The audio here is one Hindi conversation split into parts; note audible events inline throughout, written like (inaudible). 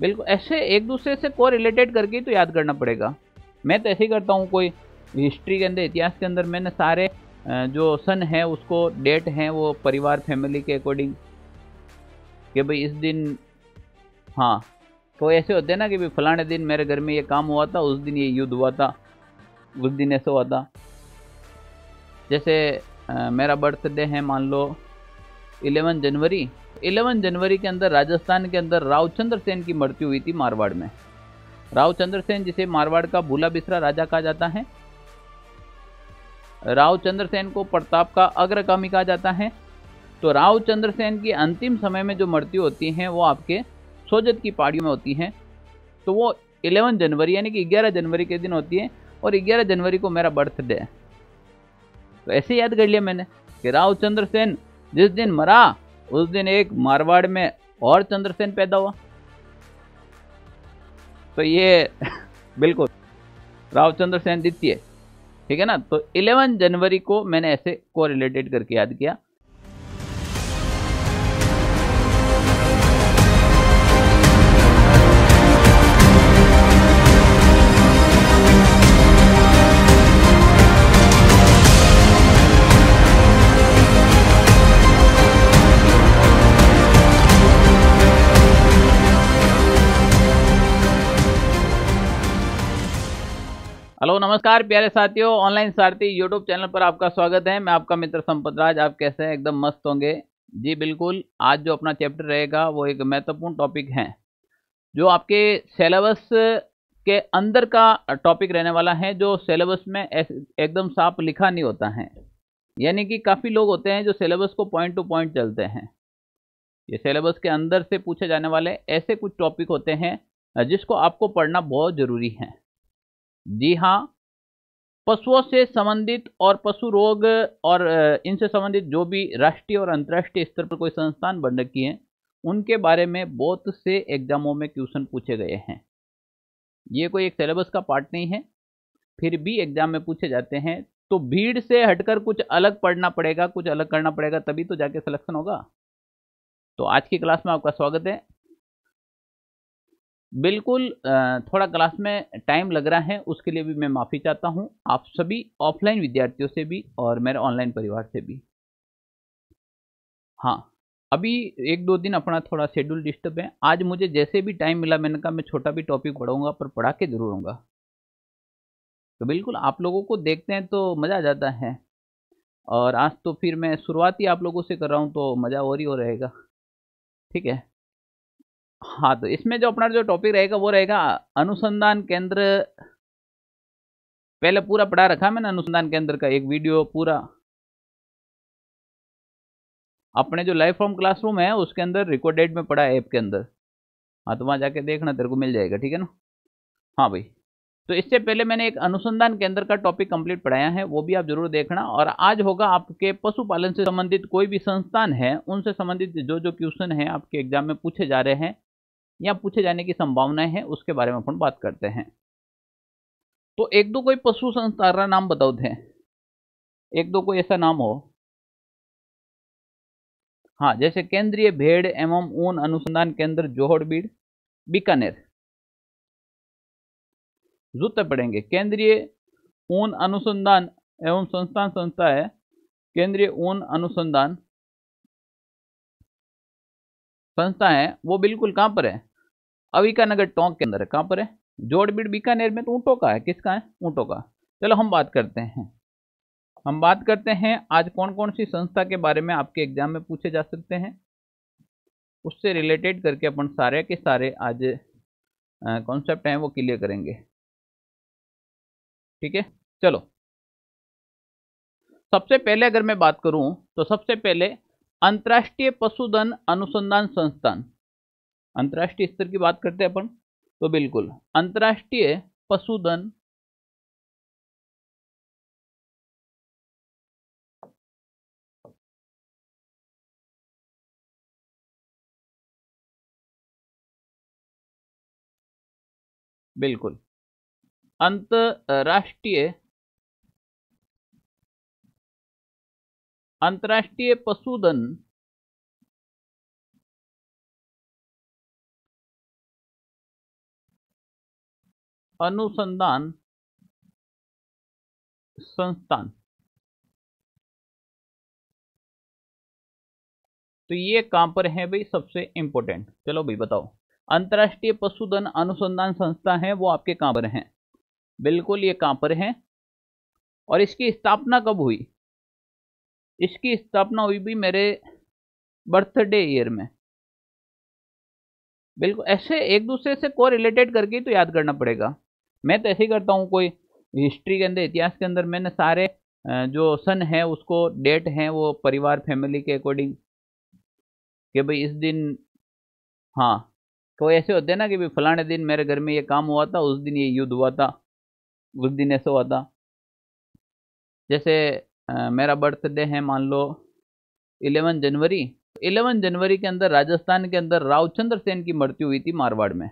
बिल्कुल ऐसे एक दूसरे से को रिलेटेड करके ही तो याद करना पड़ेगा मैं तो ऐसे ही करता हूँ कोई हिस्ट्री के अंदर इतिहास के अंदर मैंने सारे जो सन है उसको डेट हैं वो परिवार फैमिली के अकॉर्डिंग कि भाई इस दिन हाँ तो ऐसे होते हैं ना कि भाई फलाने दिन मेरे घर में ये काम हुआ था उस दिन ये युद्ध हुआ था उस दिन ऐसा हुआ था जैसे आ, मेरा बर्थडे है मान लो 11 जनवरी 11 जनवरी के अंदर राजस्थान के अंदर रावचंद्र सेन की मृत्यु हुई थी मारवाड़ में रावचंद्र सेन जिसे मारवाड़ का भूला बिसरा राजा कहा जाता है रावचंद्र सेन को प्रताप का अग्रगामी कहा जाता है तो रावचंद्र सेन की अंतिम समय में जो मृत्यु होती है वो आपके सोजत की पहाड़ियों में होती है तो वो 11 जनवरी यानी कि 11 जनवरी के दिन होती है और 11 जनवरी को मेरा बर्थडे है तो ऐसे याद कर लिया मैंने कि रावचंद्र सेन जिस दिन मरा उस दिन एक मारवाड़ में और चंद्रसेन पैदा हुआ तो ये (laughs) बिल्कुल राव चंद्रसेन द्वितीय ठीक है ना तो 11 जनवरी को मैंने ऐसे को रिलेटेड करके याद किया नमस्कार प्यारे साथियों ऑनलाइन सारथी यूट्यूब चैनल पर आपका स्वागत है मैं आपका मित्र संपत राज आप कैसे हैं एकदम मस्त होंगे जी बिल्कुल आज जो अपना चैप्टर रहेगा वो एक महत्वपूर्ण टॉपिक है जो आपके सेलेबस के अंदर का टॉपिक रहने वाला है जो सेलेबस में एकदम साफ लिखा नहीं होता है यानी कि काफ़ी लोग होते हैं जो सिलेबस को पॉइंट टू पॉइंट चलते हैं ये सिलेबस के अंदर से पूछे जाने वाले ऐसे कुछ टॉपिक होते हैं जिसको आपको पढ़ना बहुत ज़रूरी है जी हाँ पशुओं से संबंधित और पशु रोग और इनसे संबंधित जो भी राष्ट्रीय और अंतर्राष्ट्रीय स्तर पर कोई संस्थान बन रखी हैं उनके बारे में बहुत से एग्जामों में क्वेश्चन पूछे गए हैं ये कोई एक सिलेबस का पार्ट नहीं है फिर भी एग्जाम में पूछे जाते हैं तो भीड़ से हटकर कुछ अलग पढ़ना पड़ेगा कुछ अलग करना पड़ेगा तभी तो जाके सिलेक्शन होगा तो आज की क्लास में आपका स्वागत है बिल्कुल थोड़ा क्लास में टाइम लग रहा है उसके लिए भी मैं माफ़ी चाहता हूँ आप सभी ऑफलाइन विद्यार्थियों से भी और मेरे ऑनलाइन परिवार से भी हाँ अभी एक दो दिन अपना थोड़ा शेड्यूल डिस्टर्ब है आज मुझे जैसे भी टाइम मिला मैंने कहा मैं छोटा भी टॉपिक पढ़ूंगा पर पढ़ा के ज़रूर आऊँगा तो बिल्कुल आप लोगों को देखते हैं तो मज़ा आ जाता है और आज तो फिर मैं शुरुआत ही आप लोगों से कर रहा हूँ तो मज़ा और ही हो रहेगा ठीक है हाँ तो इसमें जो अपना जो टॉपिक रहेगा वो रहेगा अनुसंधान केंद्र पहले पूरा पढ़ा रखा मैंने अनुसंधान केंद्र का एक वीडियो पूरा अपने जो लाइव फ्रॉम क्लासरूम है उसके अंदर रिकॉर्डेड में पढ़ा है ऐप के अंदर हाँ तो वहाँ जाके देखना तेरे को मिल जाएगा ठीक है ना हाँ भाई तो इससे पहले मैंने एक अनुसंधान केंद्र का टॉपिक कंप्लीट पढ़ाया है वो भी आप जरूर देखना और आज होगा आपके पशुपालन से संबंधित कोई भी संस्थान है उनसे संबंधित जो जो क्वेश्चन है आपके एग्जाम में पूछे जा रहे हैं या पूछे जाने की संभावनाएं हैं उसके बारे में अपन बात करते हैं तो एक दो कोई पशु संस्कार नाम बताओ थे एक दो कोई ऐसा नाम हो हाँ जैसे केंद्रीय भेड़ एवं ऊन अनुसंधान केंद्र जोहड़ बीड़ बीकानेर जूते पड़ेंगे केंद्रीय ऊन अनुसंधान एवं संस्थान संस्था है केंद्रीय ऊन अनुसंधान संस्था है वो बिल्कुल कहाँ पर है अविकानगर टोंक के अंदर है कहाँ पर है जोड़बीड़ बीकानेर में तो ऊँटों का है किसका है ऊँटों का चलो हम बात करते हैं हम बात करते हैं आज कौन कौन सी संस्था के बारे में आपके एग्जाम में पूछे जा सकते हैं उससे रिलेटेड करके अपन सारे के सारे आज कॉन्सेप्ट हैं वो क्लियर करेंगे ठीक है चलो सबसे पहले अगर मैं बात करूं तो सबसे पहले अंतर्राष्ट्रीय पशुधन अनुसंधान संस्थान अंतर्राष्ट्रीय स्तर की बात करते हैं अपन तो बिल्कुल अंतर्राष्ट्रीय पशुधन बिल्कुल अंतर्राष्ट्रीय अंतर्राष्ट्रीय पशुधन अनुसंधान संस्थान तो ये कहां पर है भाई सबसे इंपॉर्टेंट चलो भाई बताओ अंतर्राष्ट्रीय पशुधन अनुसंधान संस्था है वो आपके कहां पर है बिल्कुल ये कहां पर है और इसकी स्थापना कब हुई इसकी स्थापना हुई भी मेरे बर्थडे ईयर में बिल्कुल ऐसे एक दूसरे से को रिलेटेड करके तो याद करना पड़ेगा मैं तो ऐसे ही करता हूँ कोई हिस्ट्री के अंदर इतिहास के अंदर मैंने सारे जो सन है उसको डेट है वो परिवार फैमिली के अकॉर्डिंग कि भाई इस दिन हाँ तो ऐसे होते हैं ना कि भाई फलाने दिन मेरे घर में ये काम हुआ था उस दिन ये युद्ध हुआ था उस दिन ऐसा हुआ था जैसे आ, मेरा बर्थडे है मान लो 11 जनवरी 11 जनवरी के अंदर राजस्थान के अंदर रावचंद्र सेन की मृत्यु हुई थी मारवाड़ में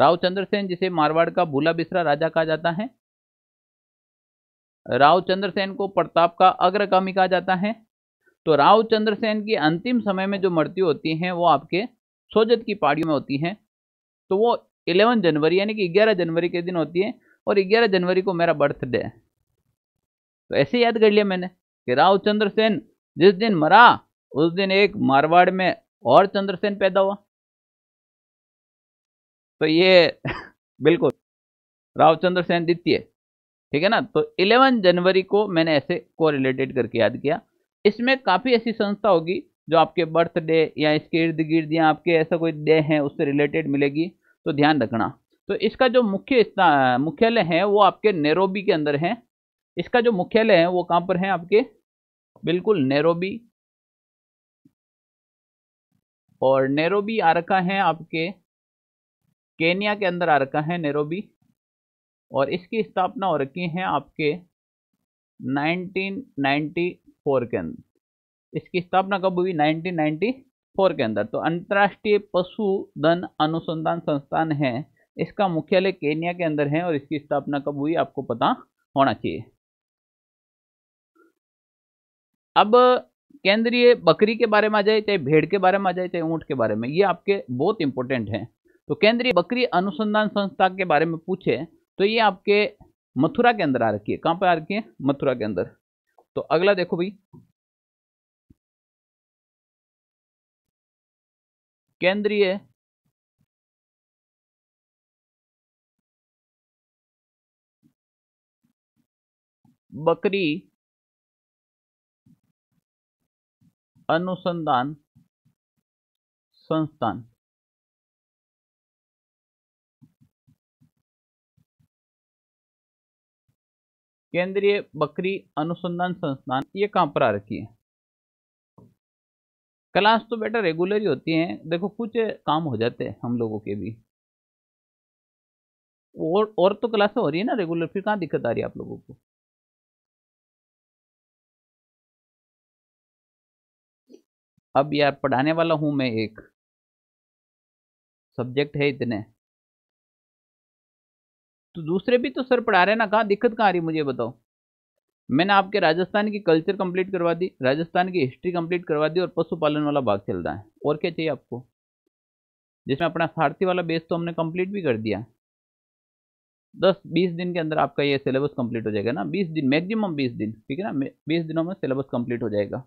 रावचंद्र सेन जिसे मारवाड़ का भूला बिसरा राजा कहा जाता है रावचंद्र सेन को प्रताप का अग्रगामी कहा जाता है तो रावचंद्र सेन की अंतिम समय में जो मृत्यु होती है वो आपके सोजत की पहाड़ियों में होती है तो वो 11 जनवरी यानी कि 11 जनवरी के दिन होती है और 11 जनवरी को मेरा बर्थडे है तो ऐसे याद कर लिया मैंने कि रावचंद्र सेन जिस दिन मरा उस दिन एक मारवाड़ में और चंद्रसेन पैदा हुआ तो ये (laughs) बिल्कुल रावचंद्र सेन द्वितीय ठीक है ना तो 11 जनवरी को मैंने ऐसे को रिलेटेड करके याद किया इसमें काफ़ी ऐसी संस्था होगी जो आपके बर्थडे या इसके इर्द गिर्द या आपके ऐसा कोई डे है उससे रिलेटेड मिलेगी तो ध्यान रखना तो इसका जो मुख्य मुख्यालय है वो आपके नेरोबी के अंदर है इसका जो मुख्यालय है वो कहाँ पर है आपके बिल्कुल नेरोबी और नेरोबी आ रखा है आपके केनिया के अंदर आ रखा है नेरोबी और इसकी स्थापना हो रखी है आपके 1994 के अंदर इसकी स्थापना कब हुई 1994 के अंदर तो अंतर्राष्ट्रीय पशुधन अनुसंधान संस्थान है इसका मुख्यालय केनिया के अंदर है और इसकी स्थापना कब हुई आपको पता होना चाहिए अब केंद्रीय बकरी के बारे में आ जाए चाहे भेड़ के बारे में आ जाए चाहे ऊँट के बारे में ये आपके बहुत इंपॉर्टेंट हैं तो केंद्रीय बकरी अनुसंधान संस्था के बारे में पूछे तो ये आपके मथुरा के अंदर आ रखी है कहाँ पर आ रखी है मथुरा के अंदर तो अगला देखो भाई केंद्रीय बकरी अनुसंधान संस्थान केंद्रीय बकरी अनुसंधान संस्थान ये कहां पर आ रखी है क्लास तो बेटा रेगुलर ही होती है देखो कुछ काम हो जाते हैं हम लोगों के भी और और तो क्लास हो रही है ना रेगुलर फिर कहाँ दिक्कत आ रही है आप लोगों को अब यार पढ़ाने वाला हूँ मैं एक सब्जेक्ट है इतने तो दूसरे भी तो सर पढ़ा रहे ना कहाँ दिक्कत कहाँ आ रही मुझे बताओ मैंने आपके राजस्थान की कल्चर कंप्लीट करवा दी राजस्थान की हिस्ट्री कंप्लीट करवा दी और पशुपालन वाला भाग चल रहा है और क्या चाहिए आपको जिसमें अपना सारथी वाला बेस तो हमने कंप्लीट भी कर दिया दस बीस दिन के अंदर आपका ये सिलेबस कंप्लीट हो जाएगा ना बीस दिन मैक्सिमम बीस दिन ठीक है ना बीस दिनों में सिलेबस कंप्लीट हो जाएगा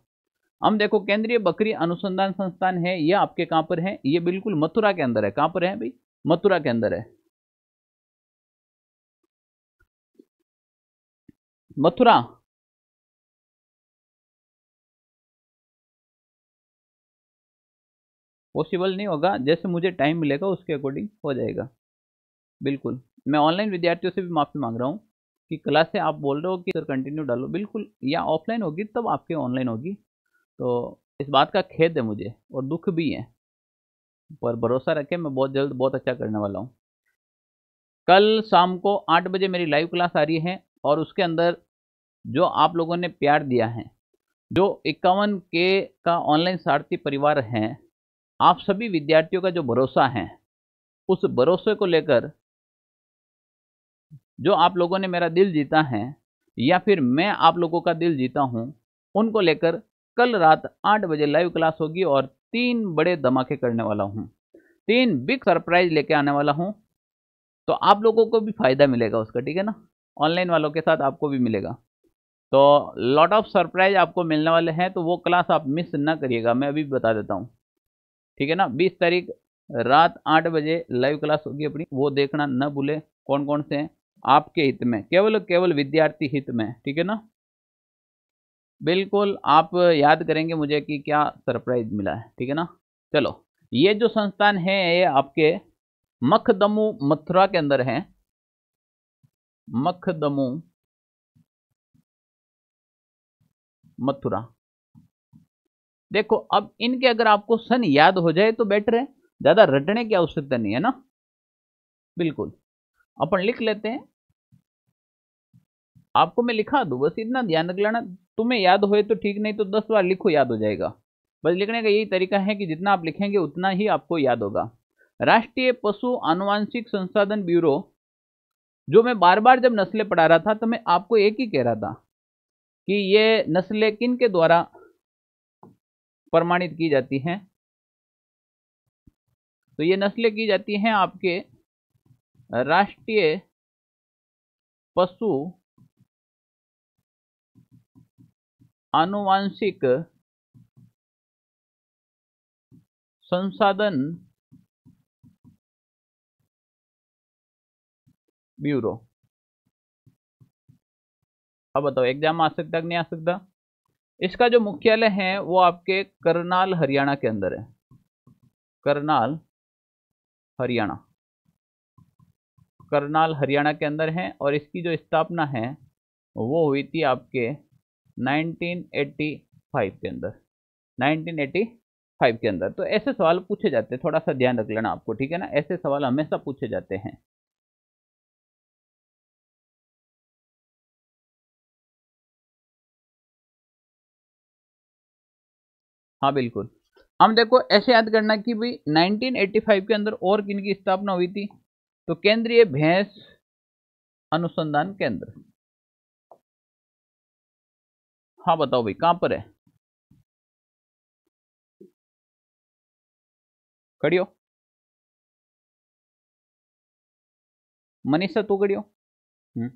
हम देखो केंद्रीय बकरी अनुसंधान संस्थान है यह आपके कहां पर है ये बिल्कुल मथुरा के अंदर है कहां पर है भाई मथुरा के अंदर है मथुरा पॉसिबल नहीं होगा जैसे मुझे टाइम मिलेगा उसके अकॉर्डिंग हो जाएगा बिल्कुल मैं ऑनलाइन विद्यार्थियों से भी माफ़ी मांग रहा हूँ कि क्लास से आप बोल रहे हो कि सर कंटिन्यू डालो बिल्कुल या ऑफलाइन होगी तब आपके ऑनलाइन होगी तो इस बात का खेद है मुझे और दुख भी है पर भरोसा रखें मैं बहुत जल्द बहुत अच्छा करने वाला हूँ कल शाम को आठ बजे मेरी लाइव क्लास आ रही है और उसके अंदर जो आप लोगों ने प्यार दिया है जो इक्यावन के का ऑनलाइन सारथी परिवार हैं आप सभी विद्यार्थियों का जो भरोसा है उस भरोसे को लेकर जो आप लोगों ने मेरा दिल जीता है या फिर मैं आप लोगों का दिल जीता हूँ उनको लेकर कल रात आठ बजे लाइव क्लास होगी और तीन बड़े धमाके करने वाला हूँ तीन बिग सरप्राइज लेके आने वाला हूँ तो आप लोगों को भी फ़ायदा मिलेगा उसका ठीक है ना ऑनलाइन वालों के साथ आपको भी मिलेगा तो लॉट ऑफ सरप्राइज आपको मिलने वाले हैं तो वो क्लास आप मिस ना करिएगा मैं अभी बता देता हूँ ठीक है ना बीस तारीख रात आठ बजे लाइव क्लास होगी अपनी वो देखना न भूले कौन कौन से हैं आपके हित में केवल केवल विद्यार्थी हित में ठीक है ना बिल्कुल आप याद करेंगे मुझे कि क्या सरप्राइज मिला है ठीक है ना चलो ये जो संस्थान है ये आपके मखदमू मथुरा के अंदर है मखदमू मथुरा देखो अब इनके अगर आपको सन याद हो जाए तो बेटर है ज़्यादा रटने की आवश्यकता नहीं है ना बिल्कुल अपन लिख लेते हैं आपको मैं लिखा दूँ बस इतना ध्यान रख लेना तुम्हें याद होए तो ठीक नहीं तो दस बार लिखो याद हो जाएगा बस लिखने का यही तरीका है कि जितना आप लिखेंगे उतना ही आपको याद होगा राष्ट्रीय पशु आनुवांशिक संसाधन ब्यूरो जो मैं बार बार जब नस्लें पढ़ा रहा था तो मैं आपको एक ही कह रहा था कि ये नस्लें किन के द्वारा प्रमाणित की जाती हैं तो ये नस्लें की जाती हैं आपके राष्ट्रीय पशु आनुवांशिक संसाधन ब्यूरो अब बताओ एग्जाम आ सकता कि नहीं आ सकता इसका जो मुख्यालय है वो आपके करनाल हरियाणा के अंदर है करनाल हरियाणा करनाल हरियाणा के अंदर है और इसकी जो स्थापना है वो हुई थी आपके 1985 के अंदर 1985 के अंदर तो ऐसे सवाल पूछे जाते हैं थोड़ा सा ध्यान रख लेना आपको ठीक है ना ऐसे सवाल हमेशा पूछे जाते हैं हाँ बिल्कुल हम देखो ऐसे याद करना कि भाई 1985 के अंदर और किन की स्थापना हुई थी तो केंद्रीय भैंस अनुसंधान केंद्र हाँ बताओ भाई कहाँ पर है खड़ी हो मनीषा तू खड़ी हो हम्म।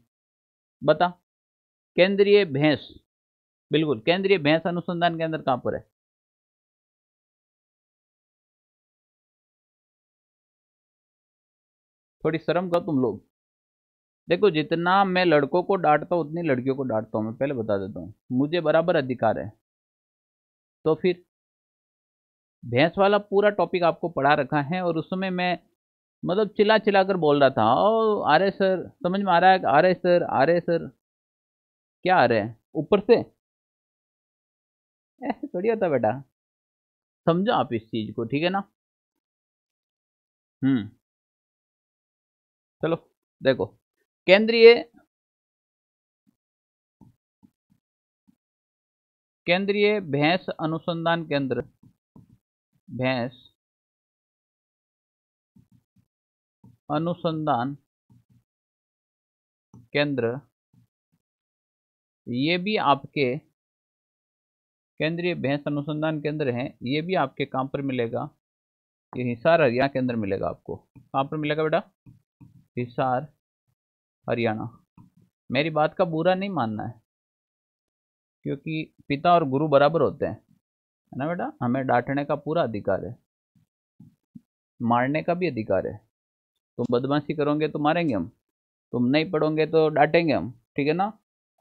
बता केंद्रीय भैंस बिल्कुल केंद्रीय भैंस अनुसंधान केंद्र कहाँ पर है थोड़ी शर्म करो तुम लोग देखो जितना मैं लड़कों को डांटता हूँ उतनी लड़कियों को डांटता हूँ मैं पहले बता देता हूँ मुझे बराबर अधिकार है तो फिर भैंस वाला पूरा टॉपिक आपको पढ़ा रखा है और उसमें मैं मतलब चिल्ला चिल्ला कर बोल रहा था ओ आ रहे सर समझ में आ रहा है आ रहे सर आ रहे सर क्या आ रहे हैं ऊपर से ऐसे थोड़ी होता बेटा समझो आप इस चीज़ को ठीक है ना हम्म चलो देखो केंद्रीय केंद्रीय भैंस अनुसंधान केंद्र भैंस अनुसंधान केंद्र ये भी आपके केंद्रीय भैंस अनुसंधान केंद्र हैं ये भी आपके कहाँ पर मिलेगा ये हिसार हरियाणा केंद्र मिलेगा आपको कहाँ पर मिलेगा बेटा हिसार हरियाणा मेरी बात का बुरा नहीं मानना है क्योंकि पिता और गुरु बराबर होते हैं है ना बेटा हमें डांटने का पूरा अधिकार है मारने का भी अधिकार है तुम बदमाशी करोगे तो मारेंगे हम तुम नहीं पढ़ोगे तो डांटेंगे हम ठीक है ना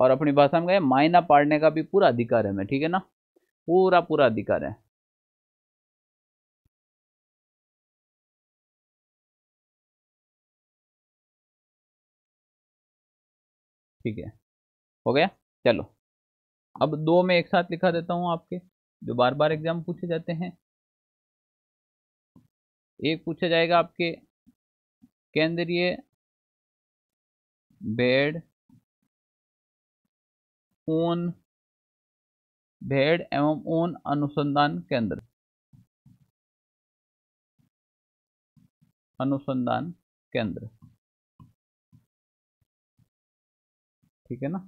और अपनी भाषा में गए मायना पाड़ने का भी पूरा अधिकार है हमें ठीक है ना पूरा पूरा अधिकार है ठीक है हो गया चलो अब दो में एक साथ लिखा देता हूँ आपके जो बार बार एग्जाम पूछे जाते हैं एक पूछा जाएगा आपके केंद्रीय भेड़ ऊन भेड़ एवं ऊन अनुसंधान केंद्र अनुसंधान केंद्र ठीक है ना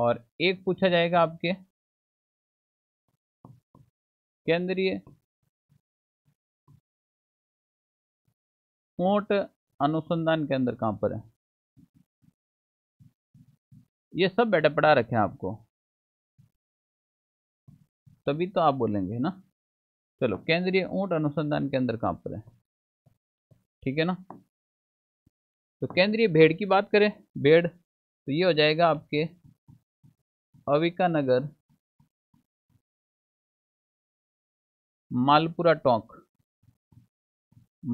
और एक पूछा जाएगा आपके केंद्रीय मोट अनुसंधान केंद्र कहां पर है ये सब बेटा पढ़ा रखे हैं आपको तभी तो आप बोलेंगे ना चलो केंद्रीय ऊंट अनुसंधान केंद्र कहां पर है ठीक है ना तो केंद्रीय भेड़ की बात करें भेड़ तो ये हो जाएगा आपके अविका नगर मालपुरा टोंक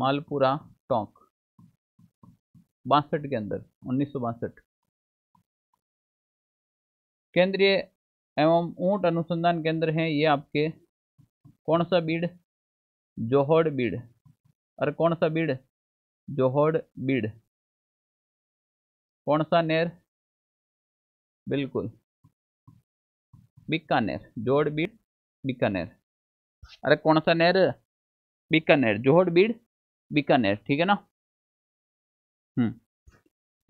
मालपुरा टोंक बासठ के अंदर उन्नीस केंद्रीय एवं ऊंट अनुसंधान केंद्र हैं ये आपके कौन सा बीड जोहड़ बीड और कौन सा बीड जोहड़ बीड कौन सा नेर बिल्कुल बीकानेर जोड़ बीड़ बीकानेर अरे कौन सा नेर बीकानेर जोड़ बीड़ बीकानेर ठीक है ना हम्म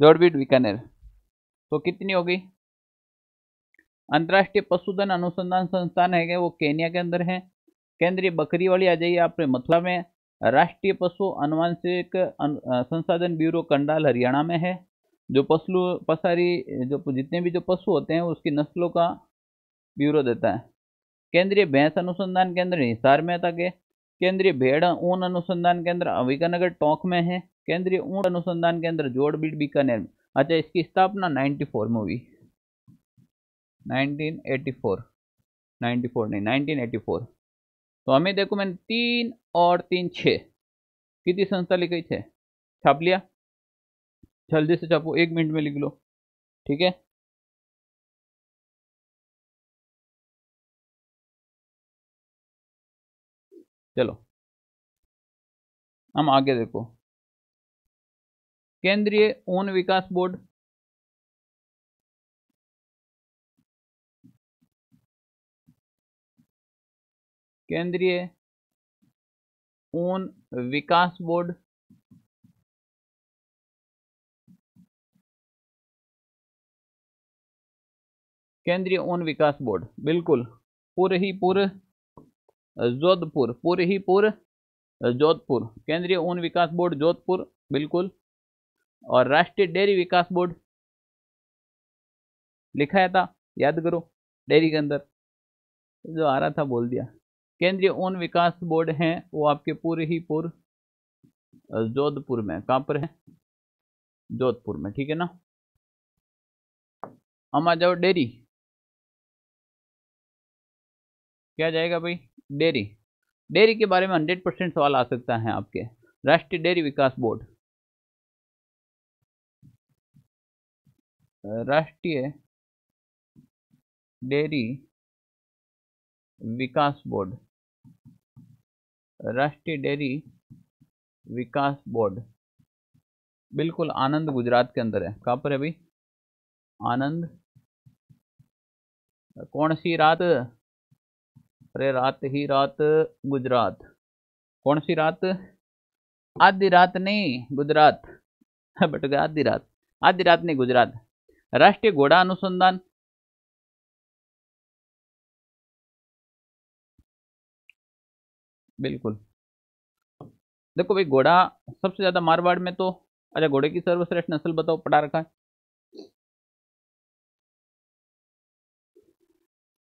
जोड़ बीड़ बीकानेर तो कितनी होगी अंतर्राष्ट्रीय पशुधन अनुसंधान संस्थान है वो केनिया के अंदर है केंद्रीय बकरी वाली आ जाइए आप मथुरा में राष्ट्रीय पशु अनुवांशिक संसाधन ब्यूरो कंडाल हरियाणा में है जो पशु पसारी जो जितने भी जो पशु होते हैं उसकी नस्लों का ब्यूरो देता है केंद्रीय भैंस अनुसंधान केंद्र हिसार में तक है केंद्रीय भेड़ ऊन अनुसंधान केंद्र अविकानगर टोंक में है केंद्रीय ऊन अनुसंधान केंद्र जोड़बीट बीकानेर में अच्छा इसकी स्थापना 94 में हुई 1984 नहीं 1984 तो हमें देखो मैंने तीन और तीन छः कितनी संस्था लिखी छः छाप लिया जल्दी से छापो एक मिनट में लिख लो ठीक है चलो हम आगे देखो केंद्रीय ओन विकास बोर्ड केंद्रीय ऊन विकास बोर्ड केंद्रीय वन विकास बोर्ड बिल्कुल पूरे ही पूरे जोधपुर पूरे ही पूरे जोधपुर केंद्रीय वन विकास बोर्ड जोधपुर बिल्कुल और राष्ट्रीय डेयरी विकास बोर्ड लिखाया था याद करो डेयरी के अंदर जो आ रहा था बोल दिया केंद्रीय वन विकास बोर्ड है वो आपके पूरे ही पूर्व जोधपुर में कहाँ पर है जोधपुर में ठीक है ना अमा जाओ डेयरी क्या जाएगा भाई डेयरी डेयरी के बारे में हंड्रेड परसेंट सवाल आ सकता है आपके राष्ट्रीय डेयरी विकास बोर्ड राष्ट्रीय डेयरी विकास बोर्ड राष्ट्रीय डेयरी विकास बोर्ड बिल्कुल आनंद गुजरात के अंदर है कहाँ पर है भाई आनंद कौन सी रात अरे रात ही रात गुजरात कौन सी रात आधी रात नहीं गुजरात हाँ, बट गया आधी रात आधी रात नहीं गुजरात राष्ट्रीय घोड़ा अनुसंधान बिल्कुल देखो भाई घोड़ा सबसे ज़्यादा मारवाड़ में तो अच्छा घोड़े की सर्वश्रेष्ठ नस्ल बताओ पढ़ा रखा है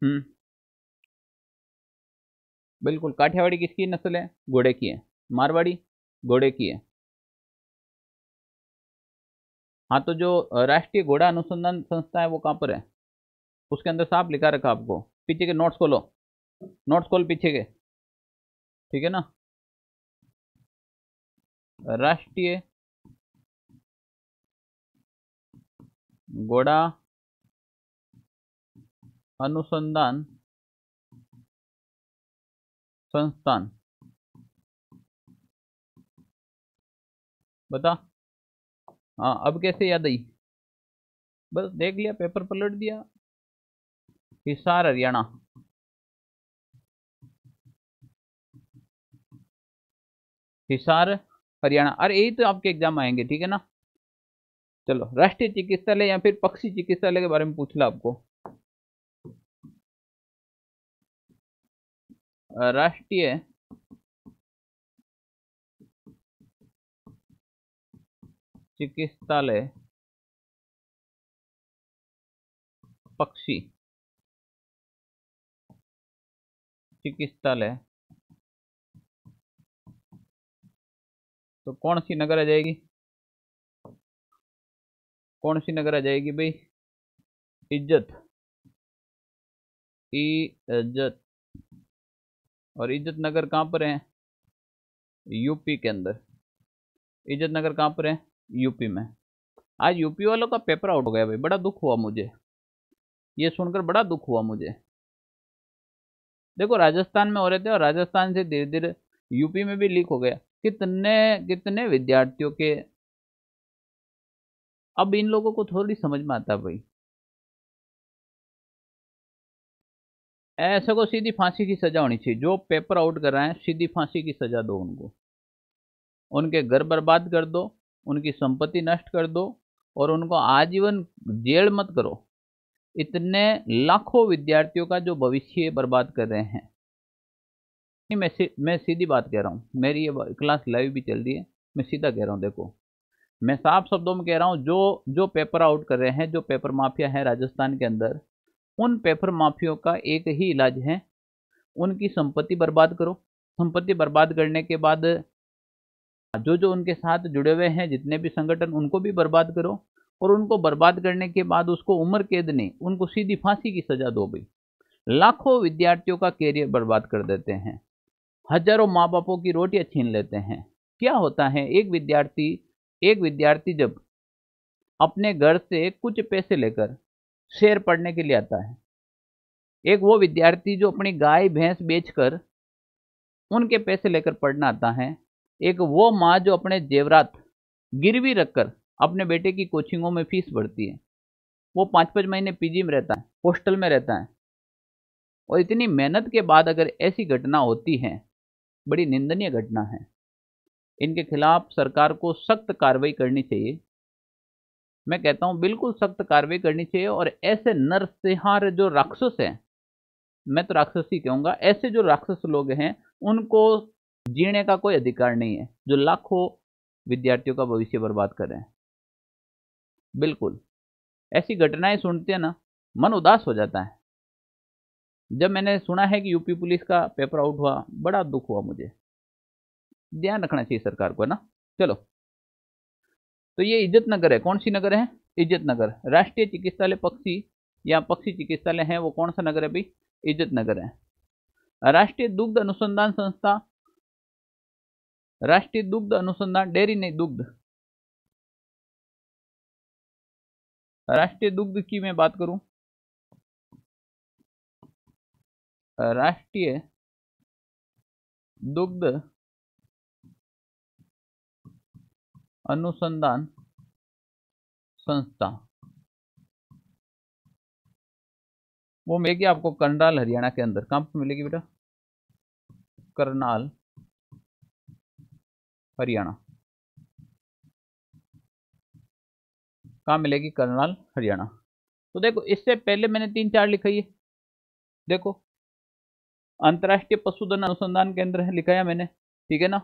हम्म बिल्कुल काठियावाड़ी किसकी नस्ल है घोड़े की है मारवाड़ी घोड़े की है हाँ तो जो राष्ट्रीय घोड़ा अनुसंधान संस्था है वो कहाँ पर है उसके अंदर साफ लिखा रखा आपको पीछे के नोट्स खोलो नोट्स खोल पीछे के ठीक है ना राष्ट्रीय घोड़ा अनुसंधान संस्थान बता हाँ अब कैसे याद आई बस देख लिया पेपर पलट दिया हिसार हरियाणा हिसार हरियाणा अरे यही तो आपके एग्जाम आएंगे ठीक है ना चलो राष्ट्रीय चिकित्सालय या फिर पक्षी चिकित्सालय के बारे में पूछ लो आपको राष्ट्रीय चिकित्सालय पक्षी चिकित्सालय तो कौन सी नगर आ जाएगी कौन सी नगर आ जाएगी भाई इज्जत इज्जत और इज्जत नगर कहाँ पर है यूपी के अंदर इज्जत नगर कहाँ पर है यूपी में आज यूपी वालों का पेपर आउट हो गया भाई बड़ा दुख हुआ मुझे ये सुनकर बड़ा दुख हुआ मुझे देखो राजस्थान में हो रहे थे और राजस्थान से धीरे धीरे यूपी में भी लीक हो गया कितने कितने विद्यार्थियों के अब इन लोगों को थोड़ी समझ में आता भाई ऐसे को सीधी फांसी की सज़ा होनी चाहिए जो पेपर आउट कर रहे हैं सीधी फांसी की सज़ा दो उनको उनके घर बर्बाद कर दो उनकी संपत्ति नष्ट कर दो और उनको आजीवन जेल मत करो इतने लाखों विद्यार्थियों का जो भविष्य बर्बाद कर रहे हैं मैं मैं सीधी बात कह रहा हूँ मेरी ये क्लास लाइव भी चल रही है मैं सीधा कह रहा हूँ देखो मैं साफ शब्दों में कह रहा हूँ जो जो पेपर आउट कर रहे हैं जो पेपर माफिया है राजस्थान के अंदर उन पेपर माफियों का एक ही इलाज है उनकी संपत्ति बर्बाद करो संपत्ति बर्बाद करने के बाद जो जो उनके साथ जुड़े हुए हैं जितने भी संगठन उनको भी बर्बाद करो और उनको बर्बाद करने के बाद उसको उम्र कैद नहीं उनको सीधी फांसी की सजा दो भी लाखों विद्यार्थियों का कैरियर बर्बाद कर देते हैं हजारों माँ बापों की रोटियाँ छीन लेते हैं क्या होता है एक विद्यार्थी एक विद्यार्थी जब अपने घर से कुछ पैसे लेकर शेर पढ़ने के लिए आता है एक वो विद्यार्थी जो अपनी गाय भैंस बेचकर उनके पैसे लेकर पढ़ना आता है एक वो माँ जो अपने जेवरात गिरवी रखकर अपने बेटे की कोचिंगों में फीस भरती है वो पाँच पाँच महीने पीजी में रहता है हॉस्टल में रहता है और इतनी मेहनत के बाद अगर ऐसी घटना होती है बड़ी निंदनीय घटना है इनके खिलाफ सरकार को सख्त कार्रवाई करनी चाहिए मैं कहता हूँ बिल्कुल सख्त कार्रवाई करनी चाहिए और ऐसे नरसिंहार जो राक्षस हैं मैं तो राक्षस ही कहूँगा ऐसे जो राक्षस लोग हैं उनको जीने का कोई अधिकार नहीं है जो लाखों विद्यार्थियों का भविष्य बर्बाद कर रहे हैं बिल्कुल ऐसी घटनाएं सुनते हैं ना मन उदास हो जाता है जब मैंने सुना है कि यूपी पुलिस का पेपर आउट हुआ बड़ा दुख हुआ मुझे ध्यान रखना चाहिए सरकार को है ना चलो तो ये इज्जत नगर है कौन सी नगर है इज्जत नगर राष्ट्रीय चिकित्सालय पक्षी या पक्षी चिकित्सालय है वो कौन सा नगर है भाई इज्जत नगर है राष्ट्रीय दुग्ध अनुसंधान संस्था राष्ट्रीय दुग्ध अनुसंधान डेयरी नहीं दुग्ध राष्ट्रीय दुग्ध की मैं बात करूं राष्ट्रीय दुग्ध अनुसंधान संस्था वो मिलेगी आपको करनाल हरियाणा के अंदर कहां पर मिलेगी बेटा करनाल हरियाणा कहां मिलेगी करनाल हरियाणा तो देखो इससे पहले मैंने तीन चार लिखाई है देखो अंतर्राष्ट्रीय पशुधन अनुसंधान केंद्र है लिखाया मैंने ठीक है ना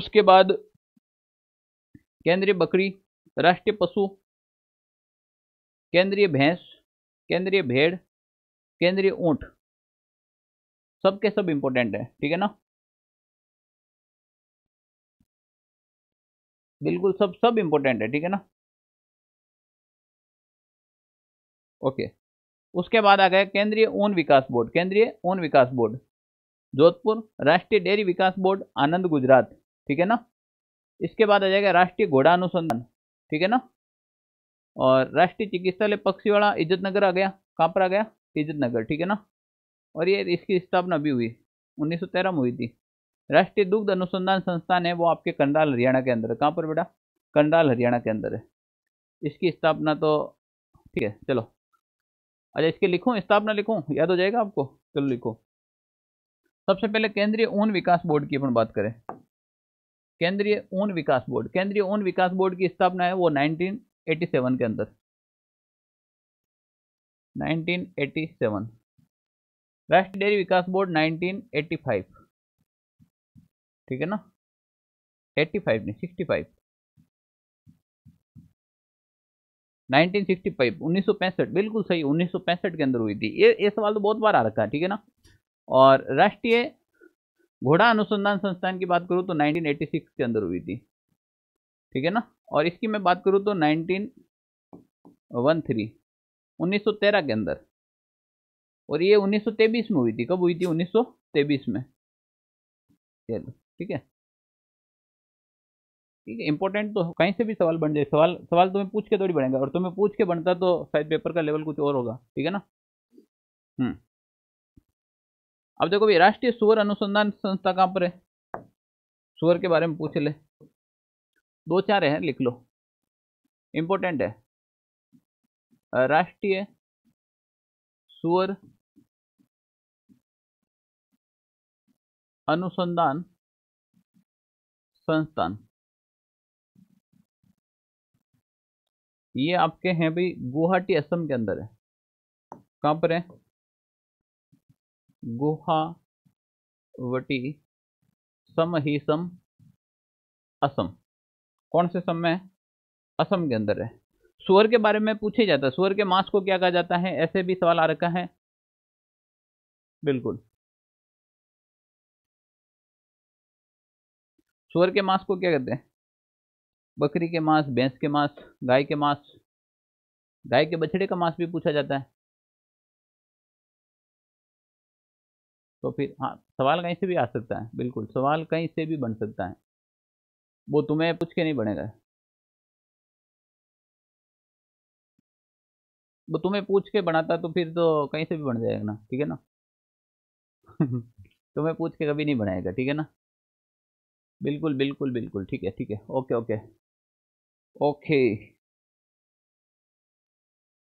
उसके बाद केंद्रीय बकरी राष्ट्रीय पशु केंद्रीय भैंस केंद्रीय भेड़ केंद्रीय ऊंट सब के सब इम्पोर्टेंट है ठीक है ना बिल्कुल सब सब इम्पोर्टेंट है ठीक है ना ओके उसके बाद आ गया केंद्रीय ऊन विकास बोर्ड केंद्रीय ऊन विकास बोर्ड जोधपुर राष्ट्रीय डेयरी विकास बोर्ड आनंद गुजरात ठीक है ना इसके बाद आ जाएगा राष्ट्रीय घोड़ा अनुसंधान ठीक है ना और राष्ट्रीय चिकित्सालय पक्षीवाड़ा इज्जत नगर आ गया कहाँ पर आ गया इज्जत नगर ठीक है ना और ये इसकी स्थापना भी हुई उन्नीस में हुई थी राष्ट्रीय दुग्ध अनुसंधान संस्थान है वो आपके कंडाल हरियाणा के अंदर है कहाँ पर बेटा कंडाल हरियाणा के अंदर है इसकी स्थापना तो ठीक है चलो अच्छा इसके लिखूँ स्थापना लिखूँ याद हो जाएगा आपको चलो लिखो सबसे पहले केंद्रीय ऊन विकास बोर्ड की अपन बात करें केंद्रीय ऊन विकास बोर्ड केंद्रीय ऊन विकास बोर्ड की स्थापना है वो 1987 के अंदर 1987 राष्ट्रीय डेयरी विकास बोर्ड 1985 ठीक है ना 85 नहीं 65 1965 1965 बिल्कुल सही 1965 के अंदर हुई थी ये ये सवाल तो बहुत बार आ रखा है ठीक है ना और राष्ट्रीय घोड़ा अनुसंधान संस्थान की बात करूँ तो 1986 के अंदर हुई थी ठीक है ना और इसकी मैं बात करूँ तो 1913 1913 के अंदर और ये 1923 में हुई थी कब हुई थी तेबीस में चलो ठीक है ठीक है इंपॉर्टेंट तो कहीं से भी सवाल बन जाए सवाल सवाल तुम्हें पूछ के थोड़ी बनेगा और तुम्हें पूछ के बनता तो शायद पेपर का लेवल कुछ और होगा ठीक है ना हम्म अब देखो भाई राष्ट्रीय सुअर अनुसंधान संस्था कहाँ पर है सुअर के बारे में पूछ ले दो चार है लिख लो इम्पोर्टेंट है राष्ट्रीय सुअर अनुसंधान संस्थान ये आपके हैं भाई गुवाहाटी असम के अंदर है कहाँ पर है गुहावटी सम ही सम असम कौन से सम में असम के अंदर है सुअर के बारे में पूछे जाता है सुअर के मांस को क्या कहा जाता है ऐसे भी सवाल आ रखा है बिल्कुल सुअर के मांस को क्या कहते हैं बकरी के मांस भैंस के मांस गाय के मांस गाय के बछड़े का मांस भी पूछा जाता है तो फिर हाँ सवाल कहीं से भी आ सकता है बिल्कुल सवाल कहीं से भी बन सकता है वो तुम्हें पूछ के नहीं बनेगा वो तुम्हें पूछ के बनाता तो फिर तो कहीं से भी बन जाएगा ना ठीक है ना (laughs) तुम्हें पूछ के कभी नहीं बनाएगा ठीक है ना बिल्कुल बिल्कुल बिल्कुल ठीक है ठीक है ओके ओके ओके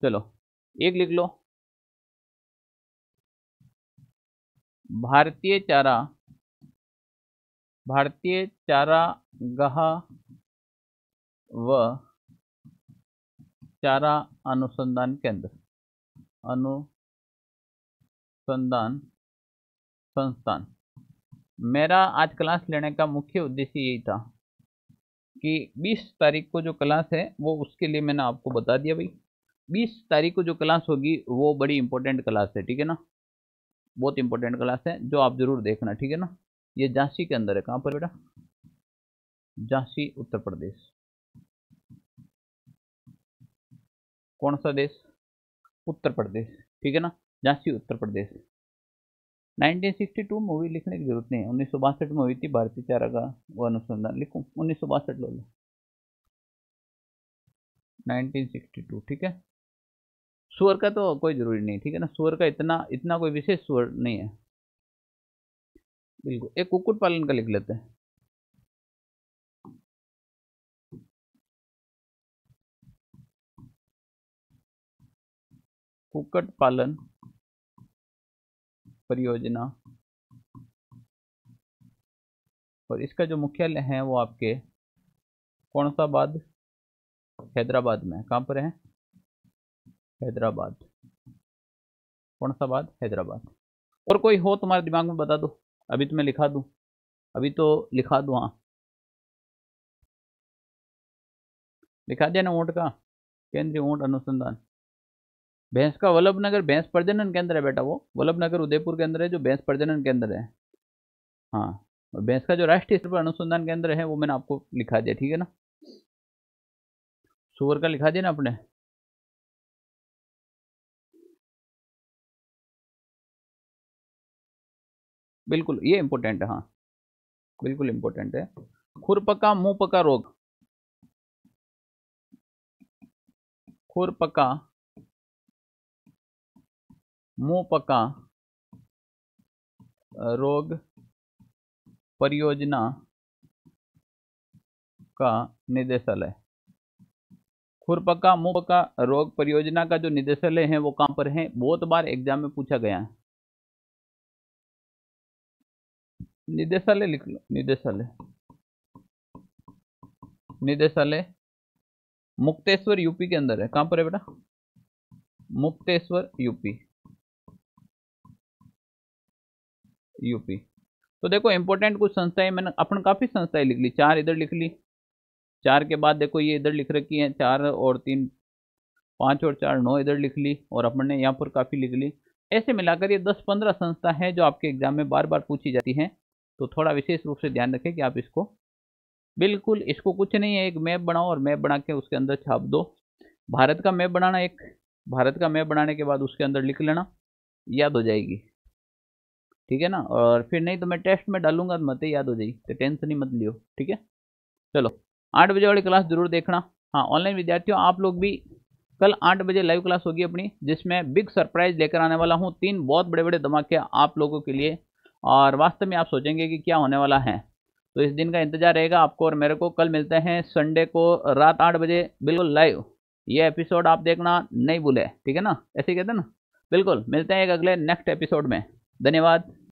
चलो एक लिख लो भारतीय चारा भारतीय चारागाह व चारा अनुसंधान केंद्र अनुसंधान संस्थान मेरा आज क्लास लेने का मुख्य उद्देश्य यही था कि 20 तारीख को जो क्लास है वो उसके लिए मैंने आपको बता दिया भाई 20 तारीख को जो क्लास होगी वो बड़ी इंपॉर्टेंट क्लास है ठीक है ना बहुत इंपॉर्टेंट क्लास है जो आप जरूर देखना ठीक है ना ये झांसी के अंदर है कहाँ पर बेटा झांसी उत्तर प्रदेश कौन सा देश उत्तर प्रदेश ठीक है ना झांसी उत्तर प्रदेश 1962 मूवी लिखने की जरूरत नहीं है उन्नीस में हुई थी भारतीय का वो अनुसंधान लिखू उन्नीस सौ बासठ लो लो 1962 ठीक है स्वर का तो कोई ज़रूरी नहीं ठीक है ना स्वर का इतना इतना कोई विशेष स्वर नहीं है बिल्कुल एक कुकुट पालन का लिख लेते हैं कुकट पालन परियोजना और इसका जो मुख्यालय है वो आपके कौन सा बाद हैदराबाद में कहाँ पर है हैदराबाद कौन सा बाद हैदराबाद और कोई हो तुम्हारे दिमाग में बता दो अभी तो मैं लिखा दूँ अभी तो लिखा दूँ हाँ लिखा दिया ना ऊँट का केंद्रीय ऊँट अनुसंधान भैंस का वल्लभ नगर भैंस प्रजनन केंद्र है बेटा वो वल्लभ नगर उदयपुर के अंदर है जो भैंस प्रजनन केंद्र है हाँ और भैंस का जो राष्ट्रीय स्तर पर अनुसंधान केंद्र है वो मैंने आपको लिखा दिया ठीक है ना सुअर का लिखा दिया ना आपने बिल्कुल ये इम्पोर्टेंट है हाँ बिल्कुल इम्पोर्टेंट है खुरपका मुंह पका रोग खुरपका मुंह पका रोग परियोजना का निदेशालय खुरपका मुंह पका रोग परियोजना का जो निदेशालय है वो कहाँ पर है बहुत बार एग्जाम में पूछा गया है निदेशालय लिख लो निदेशालय निदेशालय मुक्तेश्वर यूपी के अंदर है कहां पर है बेटा मुक्तेश्वर यूपी यूपी तो देखो इंपॉर्टेंट कुछ संस्थाएं मैंने अपन काफ़ी संस्थाएं लिख ली चार इधर लिख ली चार के बाद देखो ये इधर लिख रखी है चार और तीन पांच और चार नौ इधर लिख ली और अपन ने यहाँ पर काफ़ी लिख ली ऐसे मिलाकर ये दस पंद्रह संस्था है जो आपके एग्जाम में बार बार पूछी जाती है तो थोड़ा विशेष रूप से ध्यान रखें कि आप इसको बिल्कुल इसको कुछ नहीं है एक मैप बनाओ और मैप बना के उसके अंदर छाप दो भारत का मैप बनाना एक भारत का मैप बनाने के बाद उसके अंदर लिख लेना याद हो जाएगी ठीक है ना और फिर नहीं तो मैं टेस्ट में डालूंगा तो मत याद हो जाएगी तो टेंशन ही मत लियो ठीक है चलो आठ बजे वाली क्लास जरूर देखना हाँ ऑनलाइन विद्यार्थियों आप लोग भी कल आठ बजे लाइव क्लास होगी अपनी जिसमें बिग सरप्राइज लेकर आने वाला हूँ तीन बहुत बड़े बड़े धमाके आप लोगों के लिए और वास्तव में आप सोचेंगे कि क्या होने वाला है तो इस दिन का इंतजार रहेगा आपको और मेरे को कल मिलते हैं संडे को रात आठ बजे बिल्कुल लाइव ये एपिसोड आप देखना नहीं भूले ठीक है ना ऐसे कहते ना बिल्कुल मिलते हैं एक अगले नेक्स्ट एपिसोड में धन्यवाद